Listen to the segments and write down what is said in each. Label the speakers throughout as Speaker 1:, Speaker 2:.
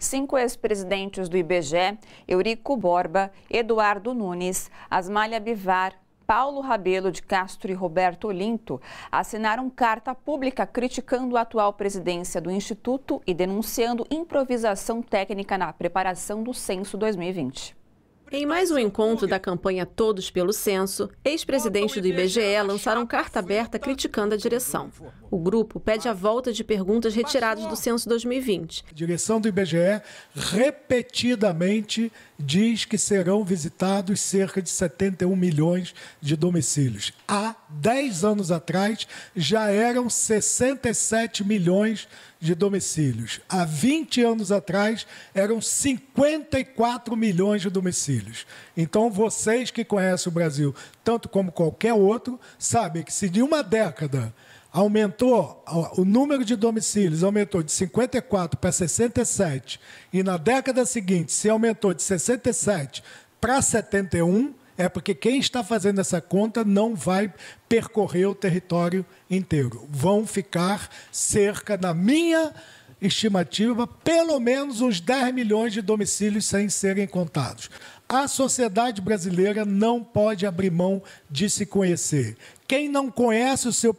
Speaker 1: cinco ex-presidentes do IBGE, Eurico Borba, Eduardo Nunes, Asmalha Bivar, Paulo Rabelo de Castro e Roberto Olinto assinaram carta pública criticando a atual presidência do Instituto e denunciando improvisação técnica na preparação do Censo 2020.
Speaker 2: Em mais um encontro da campanha Todos pelo Censo, ex-presidentes do IBGE lançaram carta aberta criticando a direção. O grupo pede a volta de perguntas retiradas do Censo 2020. A
Speaker 3: direção do IBGE repetidamente diz que serão visitados cerca de 71 milhões de domicílios. Há 10 anos atrás, já eram 67 milhões de domicílios. Há 20 anos atrás, eram 54 milhões de domicílios. Então, vocês que conhecem o Brasil tanto como qualquer outro, sabem que se de uma década aumentou o número de domicílios, aumentou de 54 para 67, e na década seguinte se aumentou de 67 para 71, é porque quem está fazendo essa conta não vai percorrer o território inteiro. Vão ficar cerca, na minha estimativa, pelo menos uns 10 milhões de domicílios sem serem contados. A sociedade brasileira não pode abrir mão de se conhecer. Quem não conhece o seu,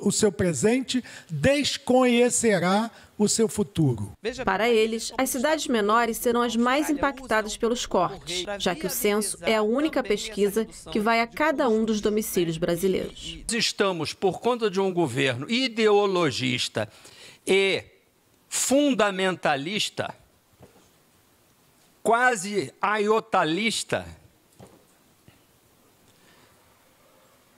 Speaker 3: o seu presente desconhecerá o seu futuro.
Speaker 2: Para eles, as cidades menores serão as mais impactadas pelos cortes, já que o censo é a única pesquisa que vai a cada um dos domicílios
Speaker 4: brasileiros. Estamos, por conta de um governo ideologista e fundamentalista, quase aiotalista,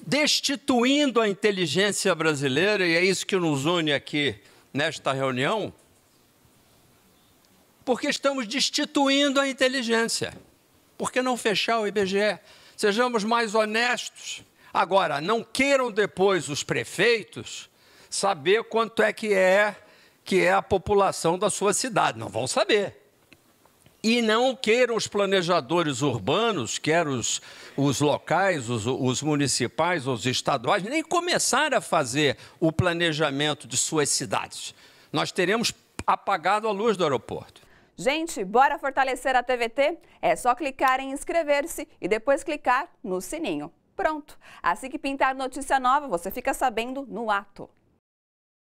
Speaker 4: destituindo a inteligência brasileira, e é isso que nos une aqui nesta reunião, porque estamos destituindo a inteligência. Por que não fechar o IBGE? Sejamos mais honestos. Agora, não queiram depois os prefeitos saber quanto é que é que é a população da sua cidade. Não vão saber. E não queiram os planejadores urbanos, quer os, os locais, os, os municipais, os estaduais, nem começar a fazer o planejamento de suas cidades. Nós teremos apagado a luz do aeroporto.
Speaker 1: Gente, bora fortalecer a TVT? É só clicar em inscrever-se e depois clicar no sininho. Pronto! Assim que pintar notícia nova, você fica sabendo no ato.